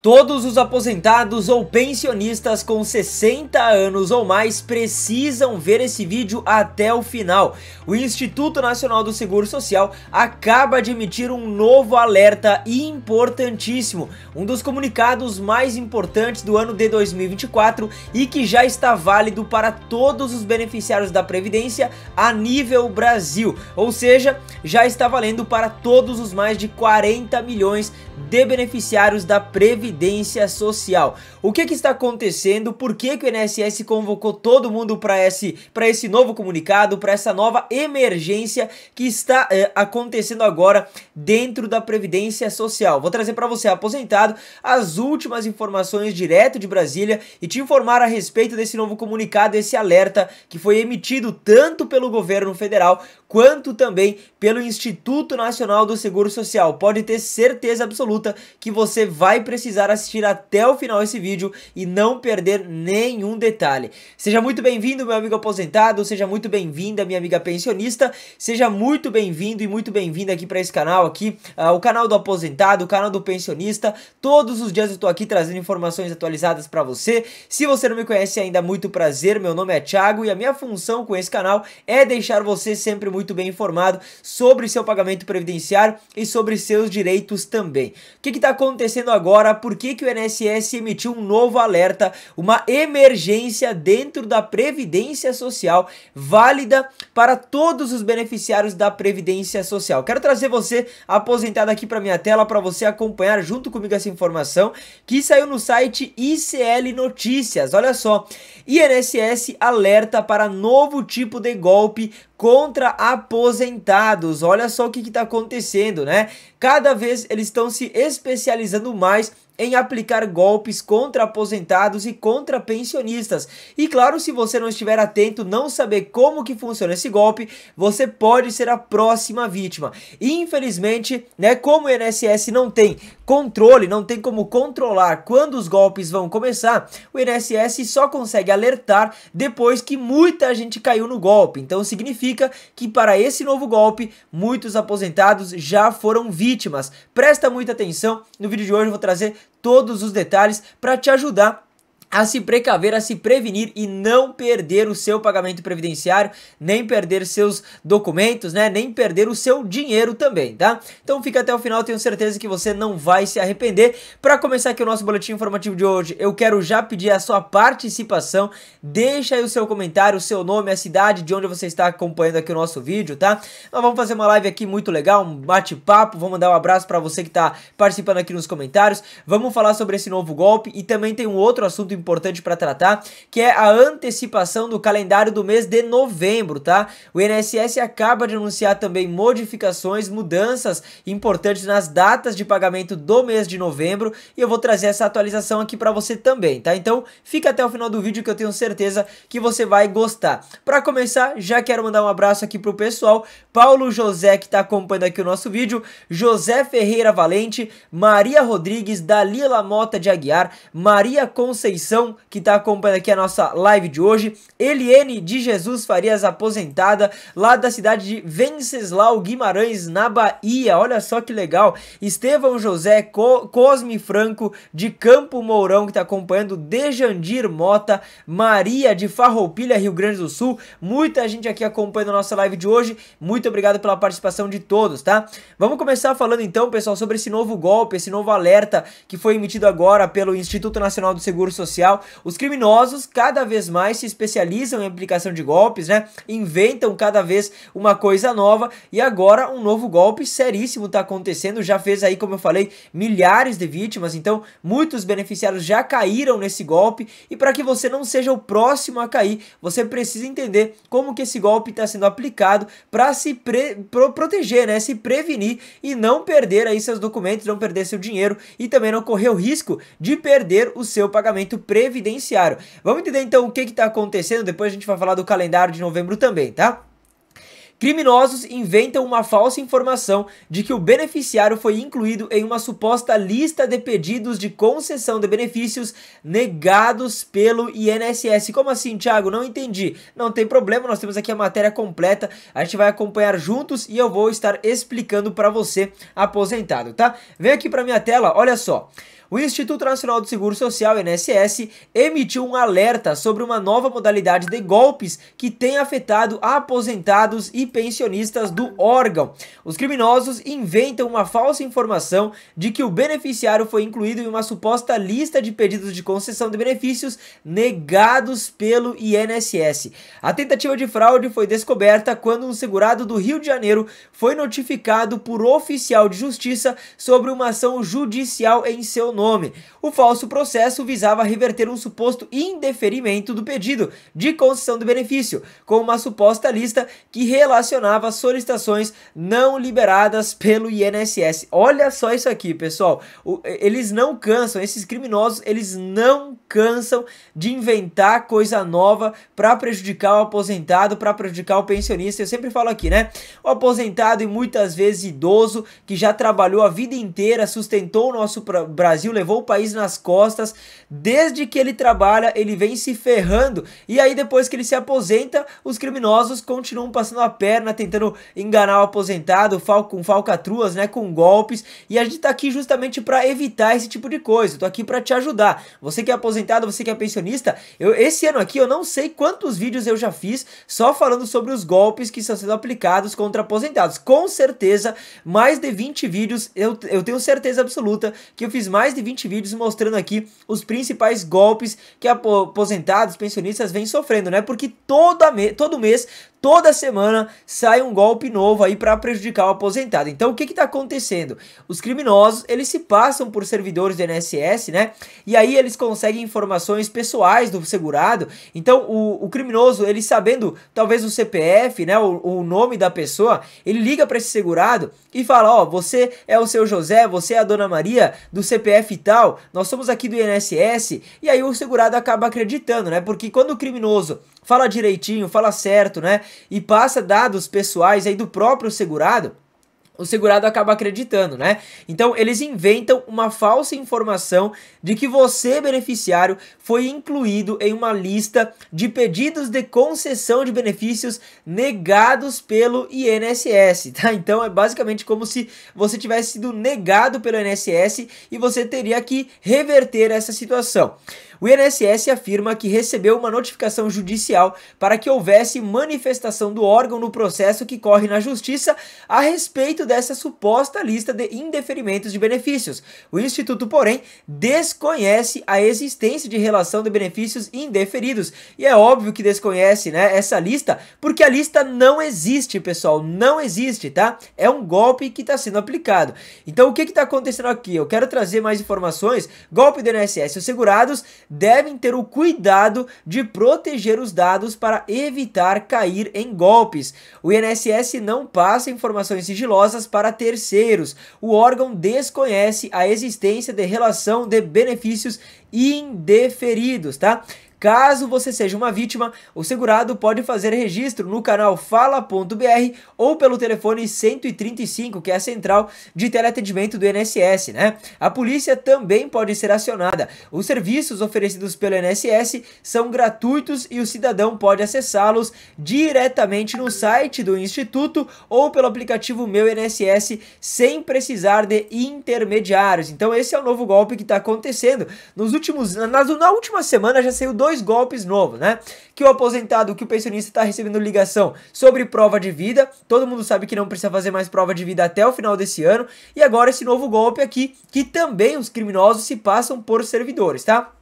Todos os aposentados ou pensionistas com 60 anos ou mais precisam ver esse vídeo até o final. O Instituto Nacional do Seguro Social acaba de emitir um novo alerta importantíssimo, um dos comunicados mais importantes do ano de 2024 e que já está válido para todos os beneficiários da Previdência a nível Brasil, ou seja, já está valendo para todos os mais de 40 milhões de beneficiários da Previdência Previdência Social. O que, que está acontecendo? Por que, que o INSS convocou todo mundo para esse, esse novo comunicado, para essa nova emergência que está é, acontecendo agora dentro da Previdência Social? Vou trazer para você, aposentado, as últimas informações direto de Brasília e te informar a respeito desse novo comunicado, esse alerta que foi emitido tanto pelo governo federal quanto também pelo Instituto Nacional do Seguro Social. Pode ter certeza absoluta que você vai precisar assistir até o final esse vídeo e não perder nenhum detalhe. Seja muito bem-vindo, meu amigo aposentado, seja muito bem-vinda, minha amiga pensionista, seja muito bem-vindo e muito bem-vinda aqui para esse canal aqui, uh, o canal do aposentado, o canal do pensionista. Todos os dias eu estou aqui trazendo informações atualizadas para você. Se você não me conhece ainda, muito prazer. Meu nome é Thiago e a minha função com esse canal é deixar você sempre muito muito bem informado sobre seu pagamento previdenciário e sobre seus direitos também. O que está acontecendo agora? Por que, que o INSS emitiu um novo alerta, uma emergência dentro da Previdência Social válida para todos os beneficiários da Previdência Social? Quero trazer você aposentado aqui para minha tela para você acompanhar junto comigo essa informação que saiu no site ICL Notícias. Olha só, INSS alerta para novo tipo de golpe contra aposentados. Olha só o que está acontecendo, né? Cada vez eles estão se especializando mais em aplicar golpes contra aposentados e contra pensionistas. E claro, se você não estiver atento, não saber como que funciona esse golpe, você pode ser a próxima vítima. E, infelizmente, né, como o INSS não tem controle, não tem como controlar quando os golpes vão começar, o INSS só consegue alertar depois que muita gente caiu no golpe. Então significa que para esse novo golpe, muitos aposentados já foram vítimas. Presta muita atenção, no vídeo de hoje eu vou trazer todos os detalhes para te ajudar a se precaver, a se prevenir e não perder o seu pagamento previdenciário, nem perder seus documentos, né? Nem perder o seu dinheiro também, tá? Então fica até o final, tenho certeza que você não vai se arrepender. Para começar aqui o nosso boletim informativo de hoje, eu quero já pedir a sua participação. Deixa aí o seu comentário, o seu nome, a cidade de onde você está acompanhando aqui o nosso vídeo, tá? Nós vamos fazer uma live aqui muito legal, um bate-papo, vamos mandar um abraço para você que tá participando aqui nos comentários. Vamos falar sobre esse novo golpe e também tem um outro assunto importante para tratar, que é a antecipação do calendário do mês de novembro, tá? O INSS acaba de anunciar também modificações, mudanças importantes nas datas de pagamento do mês de novembro e eu vou trazer essa atualização aqui para você também, tá? Então fica até o final do vídeo que eu tenho certeza que você vai gostar. Para começar, já quero mandar um abraço aqui pro pessoal, Paulo José que tá acompanhando aqui o nosso vídeo, José Ferreira Valente, Maria Rodrigues, Dalila Mota de Aguiar, Maria Conceição que está acompanhando aqui a nossa live de hoje, Eliene de Jesus Farias, aposentada, lá da cidade de Venceslau Guimarães, na Bahia. Olha só que legal. Estevão José Co Cosme Franco, de Campo Mourão, que está acompanhando, Dejandir Mota, Maria de Farroupilha, Rio Grande do Sul. Muita gente aqui acompanhando a nossa live de hoje. Muito obrigado pela participação de todos, tá? Vamos começar falando então, pessoal, sobre esse novo golpe, esse novo alerta que foi emitido agora pelo Instituto Nacional do Seguro Social social. Os criminosos cada vez mais se especializam em aplicação de golpes, né? Inventam cada vez uma coisa nova e agora um novo golpe seríssimo está acontecendo. Já fez aí, como eu falei, milhares de vítimas. Então, muitos beneficiários já caíram nesse golpe e para que você não seja o próximo a cair, você precisa entender como que esse golpe está sendo aplicado para se pro proteger, né? Se prevenir e não perder aí seus documentos, não perder seu dinheiro e também não correr o risco de perder o seu pagamento previdenciário. Vamos entender então o que está acontecendo, depois a gente vai falar do calendário de novembro também, tá? Criminosos inventam uma falsa informação de que o beneficiário foi incluído em uma suposta lista de pedidos de concessão de benefícios negados pelo INSS. Como assim, Thiago? Não entendi. Não tem problema, nós temos aqui a matéria completa. A gente vai acompanhar juntos e eu vou estar explicando para você aposentado, tá? Vem aqui para minha tela, olha só o Instituto Nacional do Seguro Social, INSS, emitiu um alerta sobre uma nova modalidade de golpes que tem afetado aposentados e pensionistas do órgão. Os criminosos inventam uma falsa informação de que o beneficiário foi incluído em uma suposta lista de pedidos de concessão de benefícios negados pelo INSS. A tentativa de fraude foi descoberta quando um segurado do Rio de Janeiro foi notificado por oficial de justiça sobre uma ação judicial em seu nome nome. O falso processo visava reverter um suposto indeferimento do pedido de concessão do benefício, com uma suposta lista que relacionava solicitações não liberadas pelo INSS. Olha só isso aqui, pessoal. O, eles não cansam, esses criminosos, eles não cansam de inventar coisa nova para prejudicar o aposentado, para prejudicar o pensionista. Eu sempre falo aqui, né? O aposentado e muitas vezes idoso que já trabalhou a vida inteira, sustentou o nosso Brasil Brasil levou o país nas costas. Desde que ele trabalha, ele vem se ferrando. E aí, depois que ele se aposenta, os criminosos continuam passando a perna, tentando enganar o aposentado fal com falcatruas, né? Com golpes. E a gente tá aqui justamente para evitar esse tipo de coisa. Eu tô aqui para te ajudar. Você que é aposentado, você que é pensionista, eu, esse ano aqui eu não sei quantos vídeos eu já fiz só falando sobre os golpes que estão sendo aplicados contra aposentados. Com certeza, mais de 20 vídeos, eu, eu tenho certeza absoluta que eu fiz mais de de 20 vídeos mostrando aqui os principais golpes que aposentados, pensionistas vêm sofrendo, né? Porque toda me todo mês Toda semana sai um golpe novo aí para prejudicar o aposentado. Então o que está acontecendo? Os criminosos eles se passam por servidores do INSS, né? E aí eles conseguem informações pessoais do segurado. Então o, o criminoso ele sabendo talvez o CPF, né, o, o nome da pessoa, ele liga para esse segurado e fala: ó, oh, você é o seu José, você é a Dona Maria do CPF e tal. Nós somos aqui do INSS. E aí o segurado acaba acreditando, né? Porque quando o criminoso fala direitinho, fala certo, né? e passa dados pessoais aí do próprio segurado, o segurado acaba acreditando, né? Então eles inventam uma falsa informação de que você, beneficiário, foi incluído em uma lista de pedidos de concessão de benefícios negados pelo INSS, tá? Então é basicamente como se você tivesse sido negado pelo INSS e você teria que reverter essa situação. O INSS afirma que recebeu uma notificação judicial para que houvesse manifestação do órgão no processo que corre na justiça a respeito dessa suposta lista de indeferimentos de benefícios. O instituto, porém, desconhece a existência de relação de benefícios indeferidos. E é óbvio que desconhece, né, essa lista, porque a lista não existe, pessoal, não existe, tá? É um golpe que está sendo aplicado. Então, o que está acontecendo aqui? Eu quero trazer mais informações. Golpe do INSS. Os segurados devem ter o cuidado de proteger os dados para evitar cair em golpes. O INSS não passa informações sigilosas para terceiros. O órgão desconhece a existência de relação de benefícios indeferidos, tá? Caso você seja uma vítima, o segurado pode fazer registro no canal fala.br ou pelo telefone 135, que é a central de teleatendimento do INSS, né? A polícia também pode ser acionada. Os serviços oferecidos pelo INSS são gratuitos e o cidadão pode acessá-los diretamente no site do instituto ou pelo aplicativo Meu INSS sem precisar de intermediários. Então esse é o novo golpe que está acontecendo. Nos últimos na, na última semana já saiu dois dois golpes novos, né? Que o aposentado, que o pensionista está recebendo ligação sobre prova de vida. Todo mundo sabe que não precisa fazer mais prova de vida até o final desse ano. E agora esse novo golpe aqui, que também os criminosos se passam por servidores, tá?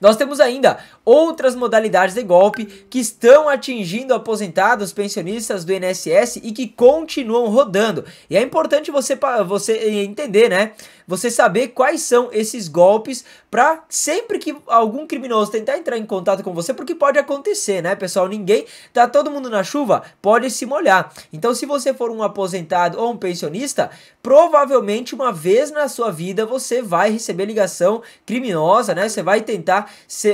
Nós temos ainda outras modalidades de golpe que estão atingindo aposentados, pensionistas do INSS e que continuam rodando. E é importante você, você entender, né? você saber quais são esses golpes para sempre que algum criminoso tentar entrar em contato com você, porque pode acontecer, né, pessoal? Ninguém, tá todo mundo na chuva, pode se molhar. Então, se você for um aposentado ou um pensionista, provavelmente uma vez na sua vida você vai receber ligação criminosa, né? Você vai tentar,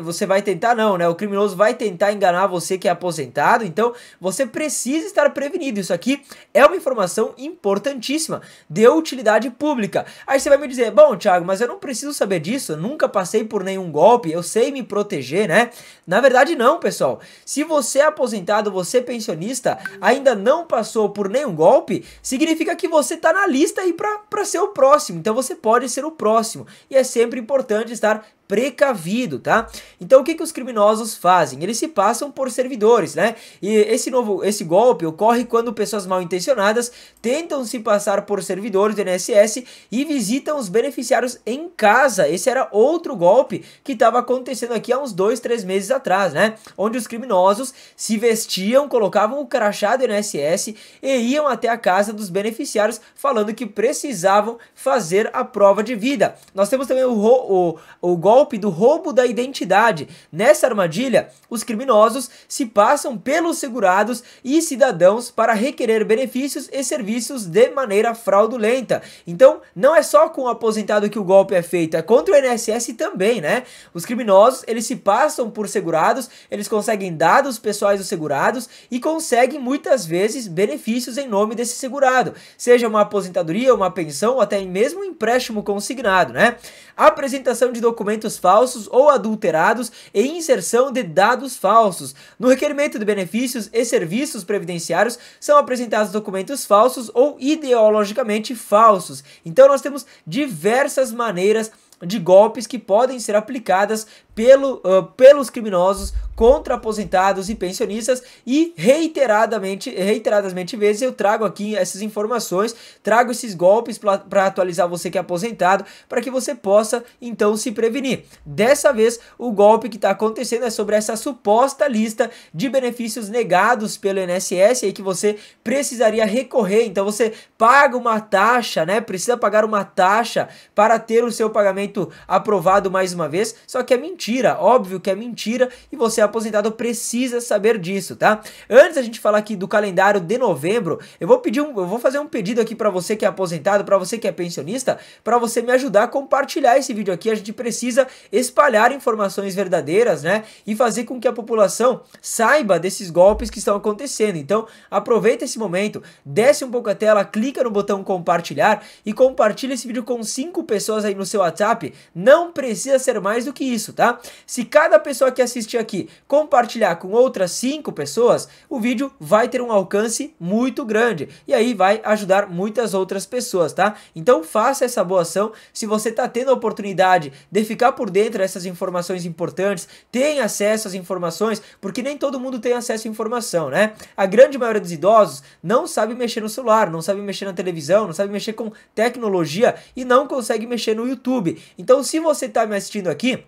você vai tentar não, né? O criminoso vai tentar enganar você que é aposentado. Então, você precisa estar prevenido. Isso aqui é uma informação importantíssima de utilidade pública. Aí você vai me dizer, bom, Thiago, mas eu não preciso saber disso, eu nunca passei por nenhum golpe, eu sei me proteger, né? Na verdade, não, pessoal. Se você é aposentado, você é pensionista, ainda não passou por nenhum golpe, significa que você está na lista aí para ser o próximo. Então você pode ser o próximo. E é sempre importante estar precavido, tá? Então o que, que os criminosos fazem? Eles se passam por servidores, né? E esse novo esse golpe ocorre quando pessoas mal intencionadas tentam se passar por servidores do INSS e visitam os beneficiários em casa. Esse era outro golpe que estava acontecendo aqui há uns dois, três meses atrás, né? Onde os criminosos se vestiam, colocavam o crachá do INSS e iam até a casa dos beneficiários falando que precisavam fazer a prova de vida. Nós temos também o, o, o golpe golpe do roubo da identidade. Nessa armadilha, os criminosos se passam pelos segurados e cidadãos para requerer benefícios e serviços de maneira fraudulenta. Então, não é só com o aposentado que o golpe é feito, é contra o INSS também, né? Os criminosos, eles se passam por segurados, eles conseguem dados pessoais dos segurados e conseguem muitas vezes benefícios em nome desse segurado, seja uma aposentadoria, uma pensão, ou até mesmo um empréstimo consignado, né? A apresentação de documentos documentos falsos ou adulterados e inserção de dados falsos. No requerimento de benefícios e serviços previdenciários são apresentados documentos falsos ou ideologicamente falsos. Então nós temos diversas maneiras de golpes que podem ser aplicadas pelo, uh, pelos criminosos contra aposentados e pensionistas e reiteradamente, reiteradamente vezes eu trago aqui essas informações, trago esses golpes para atualizar você que é aposentado, para que você possa então se prevenir. Dessa vez, o golpe que está acontecendo é sobre essa suposta lista de benefícios negados pelo INSS e que você precisaria recorrer. Então você paga uma taxa, né? Precisa pagar uma taxa para ter o seu pagamento aprovado mais uma vez, só que é mentira mentira, óbvio que é mentira e você aposentado precisa saber disso, tá? Antes a gente falar aqui do calendário de novembro, eu vou pedir um, eu vou fazer um pedido aqui para você que é aposentado, para você que é pensionista, para você me ajudar a compartilhar esse vídeo aqui. A gente precisa espalhar informações verdadeiras, né? E fazer com que a população saiba desses golpes que estão acontecendo. Então, aproveita esse momento, desce um pouco a tela, clica no botão compartilhar e compartilha esse vídeo com cinco pessoas aí no seu WhatsApp. Não precisa ser mais do que isso, tá? Tá? Se cada pessoa que assistir aqui compartilhar com outras 5 pessoas, o vídeo vai ter um alcance muito grande e aí vai ajudar muitas outras pessoas, tá? Então faça essa boa ação. Se você está tendo a oportunidade de ficar por dentro dessas informações importantes, tem acesso às informações, porque nem todo mundo tem acesso à informação, né? A grande maioria dos idosos não sabe mexer no celular, não sabe mexer na televisão, não sabe mexer com tecnologia e não consegue mexer no YouTube. Então, se você está me assistindo aqui,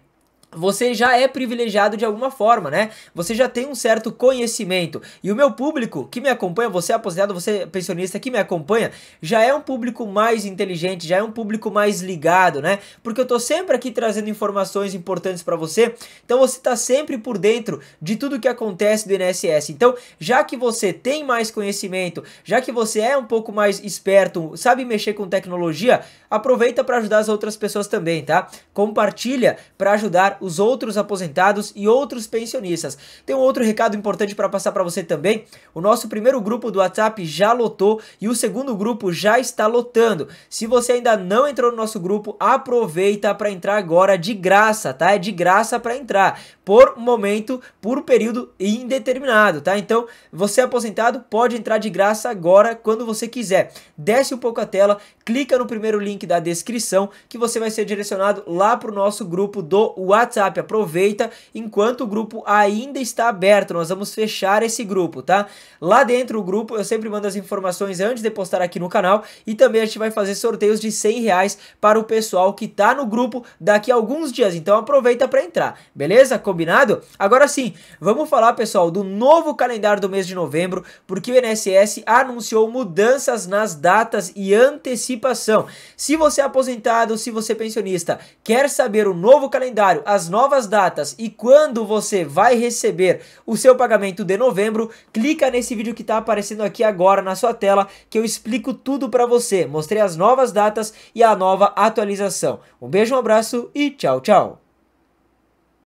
você já é privilegiado de alguma forma, né? Você já tem um certo conhecimento. E o meu público que me acompanha, você é aposentado, você é pensionista que me acompanha, já é um público mais inteligente, já é um público mais ligado, né? Porque eu tô sempre aqui trazendo informações importantes para você. Então você tá sempre por dentro de tudo que acontece do INSS. Então, já que você tem mais conhecimento, já que você é um pouco mais esperto, sabe mexer com tecnologia, aproveita para ajudar as outras pessoas também, tá? Compartilha para ajudar os outros aposentados e outros pensionistas. Tem um outro recado importante para passar para você também. O nosso primeiro grupo do WhatsApp já lotou e o segundo grupo já está lotando. Se você ainda não entrou no nosso grupo, aproveita para entrar agora de graça, tá? É de graça para entrar por momento, por período indeterminado, tá? Então, você aposentado pode entrar de graça agora quando você quiser. Desce um pouco a tela, clica no primeiro link da descrição que você vai ser direcionado lá para o nosso grupo do WhatsApp. Aproveita enquanto o grupo ainda está aberto, nós vamos fechar esse grupo, tá? Lá dentro do grupo eu sempre mando as informações antes de postar aqui no canal e também a gente vai fazer sorteios de 100 reais para o pessoal que está no grupo daqui a alguns dias, então aproveita para entrar, beleza? Combinado? Agora sim, vamos falar pessoal do novo calendário do mês de novembro, porque o INSS anunciou mudanças nas datas e antecipações antecipação. Se você é aposentado, se você é pensionista, quer saber o novo calendário, as novas datas e quando você vai receber o seu pagamento de novembro, clica nesse vídeo que está aparecendo aqui agora na sua tela que eu explico tudo para você. Mostrei as novas datas e a nova atualização. Um beijo, um abraço e tchau, tchau.